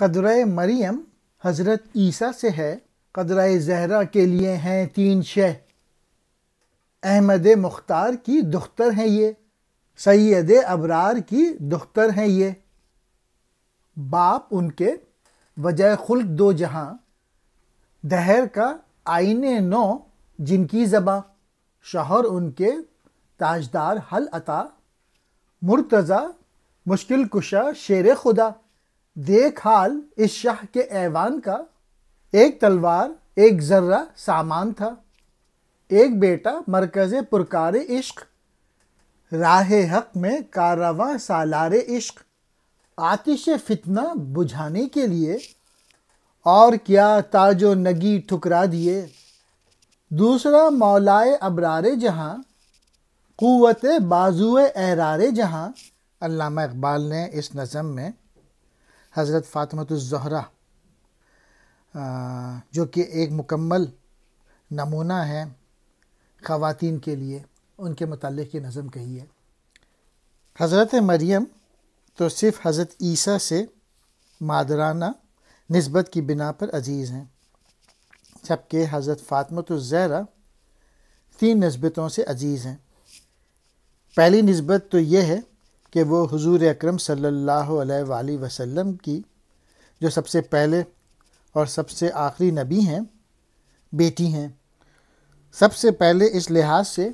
कदर मरियम हज़रत ईसा से है कदर जहरा के लिए हैं तीन शह अहमद मुख्तार की दुख्तर हैं ये सैद अबरार की दुख्तर हैं ये बाप उनके वजह खुल्क दो जहां दहर का आईने नौ जिनकी ज़बा शहर उनके ताजदार हल अता मुर्तज़ा मुश्किल कुशा शेर खुदा देख हाल इस शाह के ऐवान का एक तलवार एक जर्रा सामान था एक बेटा मरकज़ पुरकार इश्क राह हक में कारवा सालार इश्क आतिश फितना बुझाने के लिए और क्या ताजो नगी ठुकरा दिए दूसरा मौलाए अबरार जहाँ क़वत बाजुए एरार जहाँ अल्लामा इकबाल ने इस नज़म में हज़रत ज़हरा जो कि एक मुकम्मल नमूना है ख़वातीन के लिए उनके मतलब ये नज़म कही है हज़रत मरियम तो सिर्फ़ हज़रत ईसा से मादराना नस्बत की बिना पर अजीज़ हैं जबकि हज़रत ज़हरा तीन नस्बतों से अजीज़ हैं पहली नस्बत तो यह है कि वो हुजूर अकरम सल्लल्लाहु अलैहि वसल्लम की जो सबसे पहले और सबसे आखिरी नबी हैं बेटी हैं सबसे पहले इस लिहाज से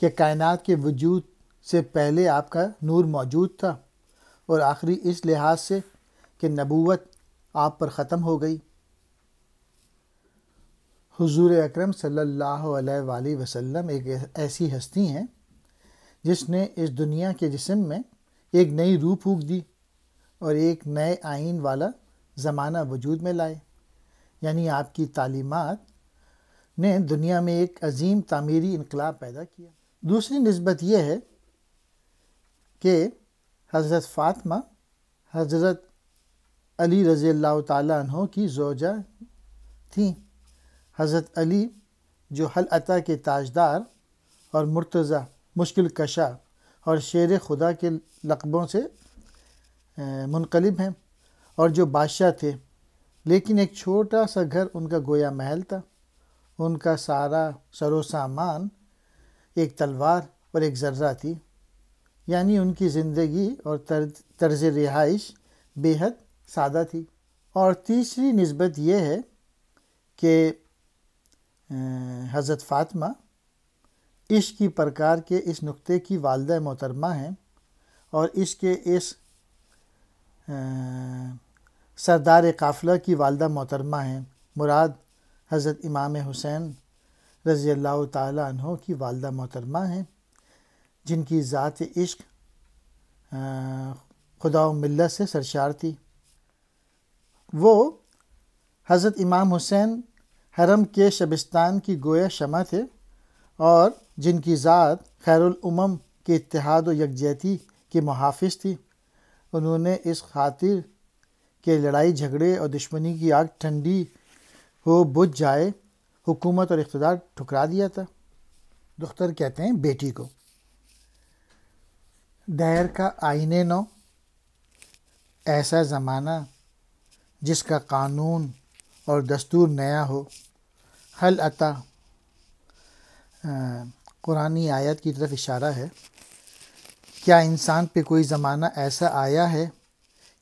कि कायनात के वजूद से पहले आपका नूर मौजूद था और आखिरी इस लिहाज से कि नबूवत आप पर ख़त्म हो गई हुजूर अकरम सल्लल्लाहु अलैहि वसल्लम एक ऐसी हस्ती हैं जिसने इस दुनिया के जिसम में एक नई रूह फूक दी और एक नए आइन वाला ज़माना वजूद में लाए यानी आपकी तालीमत ने दुनिया में एक अजीम तामीरी इनकलाब पैदा किया दूसरी नस्बत यह है कि हज़रत फ़ातमा हज़रत अली रज़ी अल्लाह तहों की जोजा थी हज़रत अली जो हल अता के ताजदार और मुर्तज़ा मुश्किल कशा और शेर खुदा के लकबों से मुनकलब हैं और जो बादशाह थे लेकिन एक छोटा सा घर उनका गोया महल था उनका सारा सरो सामान एक तलवार और एक जर्रा थी यानी उनकी ज़िंदगी और तर्ज रिहाइश बेहद सादा थी और तीसरी नस्बत यह है कि हज़रत फ़ातमा इश्क प्रकार के इस नुक्ते की वालद मोहतरमा हैं और इश्क के इस सरदार काफ़िला की वालदा मोहतरमा हैं मुराद हज़रत इमाम हुसैन रज़ी अल्लाह तहों की वालदा मोहतरमा हैं जिनकी ज़ात इश्क खुदा मिल्ला से सरशार थी वो हज़रत इमाम हुसैन हरम के शबिस्तान की गोया शमा थे और जिनकी ज़ात खैरम के इतिहाद यकजहती के मुहाफ़ थी उन्होंने इस खातिर के लड़ाई झगड़े और दुश्मनी की आग ठंडी हो बुझ जाए हुकूमत और इकतदार ठुकरा दिया था दुख्तर कहते हैं बेटी को दहर का आईने नौ ऐसा ज़माना जिसका कानून और दस्तूर नया हो हल अता कुरानी आयत की तरफ इशारा है क्या इंसान पे कोई ज़माना ऐसा आया है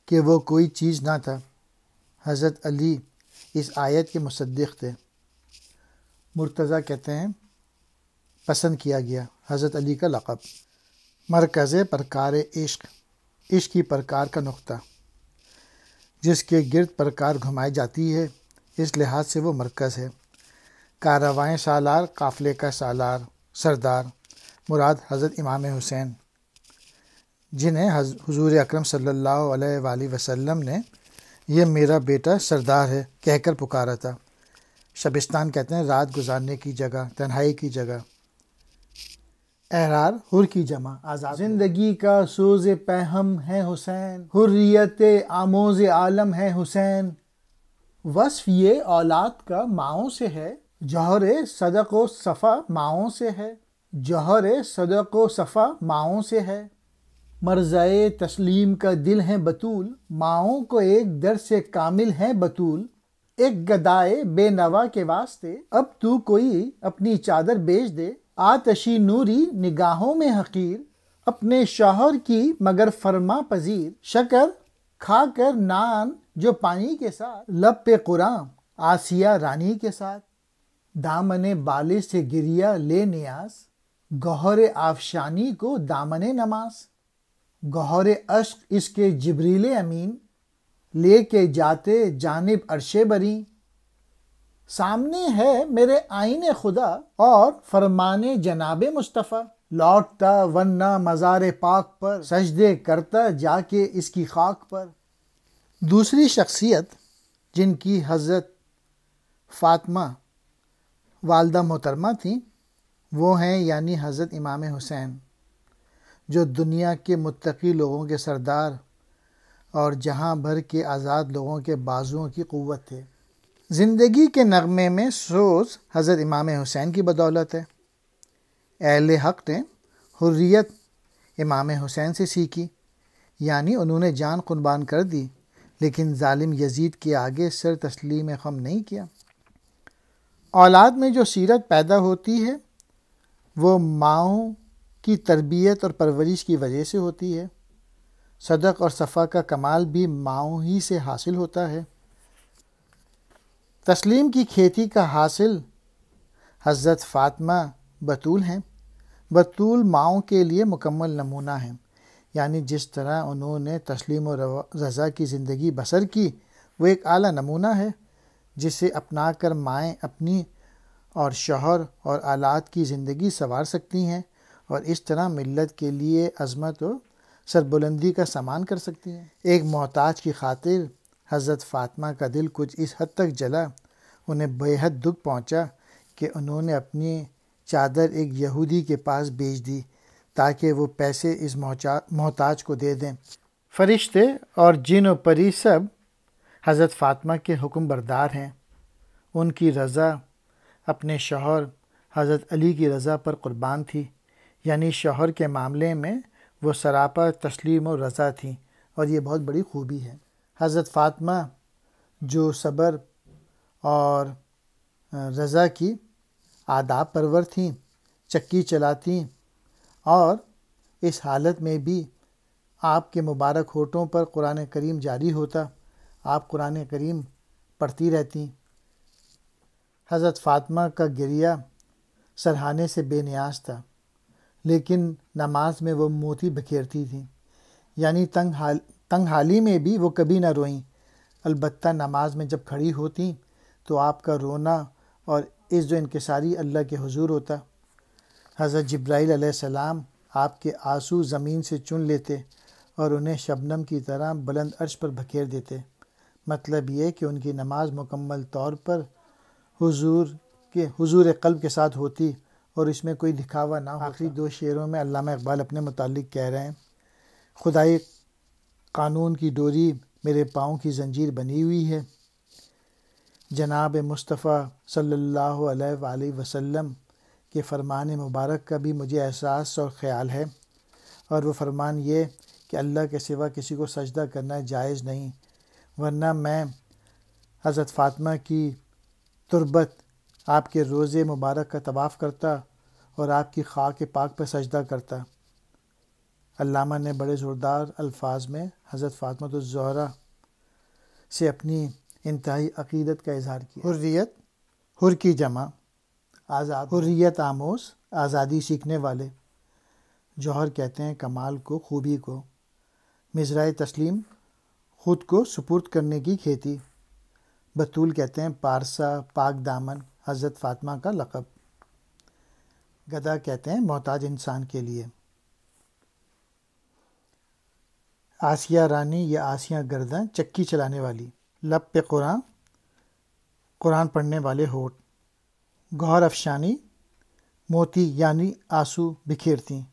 कि वो कोई चीज़ ना था हज़रत अली इस आयत के मुसद्दिक थे मुर्तज़ा कहते हैं पसंद किया गया हज़रत अली का लक़ब मरकज़ प्रकार इश्क इश्क की प्रकार का नुक्ता जिसके गिरद प्रकार घुमाई जाती है इस लिहाज से वो मरकज़ है कारवाएँ सालार काफ़िले का सालार सरदार मुराद हज़रत इमाम हुसैन जिन्हें हजूर अक्रम सल्लल्लाहु वसम ने यह मेरा बेटा सरदार है कहकर पुकारा था शबिस्तान कहते हैं रात गुजारने की जगह तन्हाई की जगह एहरार हुर की जमा आज़ाद जिंदगी का सोज पैहम है हुसैन हुर्रियत आमोज आलम है हुसैन वसफ़ ये औलाद का माओ से है जहर सदक व सफ़ा माओ से है जहर सदक व सफ़ा माओ से है मर्ज़ाए तस्लीम का दिल है बतूल माओ को एक दर से कामिल है बतूल एक गदाए बेनवा के वास्ते अब तू कोई अपनी चादर बेच दे आतशी नूरी निगाहों में हकीर अपने शोहर की मगर फरमा पजीर शकर खाकर नान जो पानी के साथ लब पे कुराम आसिया रानी के साथ दामने बालिश गिरिया ले नियास गहरे आफशानी को दामने नमाज गहरे अश्क इसके जबरीले अमीन ले के जाते जानब अरशे बरी सामने है मेरे आईने खुदा और फरमाने जनाब मुस्तफ़ा लौटता वन्ना मज़ार पाक पर सजदे करता जाके इसकी खाक पर दूसरी शख्सियत जिनकी हज़रत फातमा वालदा मोहतरमा थी वो हैं यानी हज़रत इमाम हुसैन जो दुनिया के मुतकी लोगों के सरदार और जहां भर के आज़ाद लोगों के बाजुओं की क़वत थे ज़िंदगी के नगमे में सोच हज़रत इमाम हुसैन की बदौलत है अहल हक ने हुर्रियत इमाम हुसैन से सीखी यानी उन्होंने जान कुर्बान कर दी लेकिन ालिम यजीद के आगे सर तस्लीम खम नहीं किया औलाद में जो सीरत पैदा होती है वो माओ की तरबियत और परवरिश की वजह से होती है सदक और सफ़ा का कमाल भी माओ ही से हासिल होता है तस्लीम की खेती का हासिल हज़रत फ़ातमा बतूल हैं बतूल माओ के लिए मुकम्मल नमूना हैं यानी जिस तरह उन्होंने तस्लीम और रज़ा की ज़िंदगी बसर की वो एक आला नमूना है जिसे अपनाकर माएँ अपनी और शोहर और आलात की ज़िंदगी संवार सकती हैं और इस तरह मिलत के लिए अजमत और सरबुलंदी का सामान कर सकती हैं एक मोहताज की खातिर हज़रत फ़ातमा का दिल कुछ इस हद तक जला उन्हें बेहद दुख पहुंचा कि उन्होंने अपनी चादर एक यहूदी के पास बेच दी ताकि वो पैसे इस मोहताज को दे दें फरिश्ते और जिन परी सब हज़रत फ़ातिमा के हुक्म बरदार हैं उनकी रज़ा अपने शोहर हज़रत अली की रज़ा पर क़ुरबान थी यानी शोहर के मामले में वो सरापा तस्लीम और रज़ा थी और ये बहुत बड़ी खूबी है हज़रत फ़ातिमा जो सब्र और रज़ा की आदाब परवर थी चक्की चलाती और इस हालत में भी आपके मुबारक होठों पर कुरान करीम जारी होता आप कुरान करीम पढ़ती रहती हज़रत फातमा का गिरिया सरहाने से बेनियाज था लेकिन नमाज में वो मोती बखेरती थी यानी तंग हाल तंग हाली में भी वो कभी ना रोईं अलबत्ता नमाज में जब खड़ी होती तो आपका रोना और इस जो इनकसारी अल्लाह के हुजूर होता हज़रत जब्राईल सलाम आपके आंसू ज़मीन से चुन लेते और उन्हें शबनम की तरह बुलंद अर्श पर बखेर देते मतलब ये कि उनकी नमाज मुकम्मल तौर पर हुजूर के हुजूर कल्ब के साथ होती और इसमें कोई दिखावा ना हो आखिरी दो शेरों में अल्लामा इकबाल अपने मुतालिक कह रहे हैं खुदाई कानून की डोरी मेरे पाँव की जंजीर बनी हुई है जनाब मुस्तफ़ा सल्लल्लाहु अलैहि वसल्लम के फरमान मुबारक का भी मुझे एहसास और ख़्याल है और वो फरमान ये कि अल्लाह के सिवा किसी को सजदा करना जायज़ नहीं वरना मैं हज़रत फ़ातमा की तुरबत आपके रोज़े मुबारक का तवाफ़ करता और आपकी खा के पाक पर सजदा करता अल्लामा ने बड़े ज़ोरदार अल्फाज में हज़रत तो ज़हरा से अपनी इंतहाई अकीदत का इजहार किया हुर्रियत हुर की जमा आज़ाद हुर्रियत आमोस आज़ादी सीखने वाले जौहर कहते हैं कमाल को खूबी को मिजरा तस्लीम खुद को सुपुर्द करने की खेती बतूल कहते हैं पारसा पाक दामन हज़रत फातमा का लक़ब गदा कहते हैं मोहताज इंसान के लिए आसिया रानी या आसिया गर्दन चक्की चलाने वाली लप पे कुरान कुरान पढ़ने वाले होठ गौर अफशानी मोती यानी आंसू बिखेरती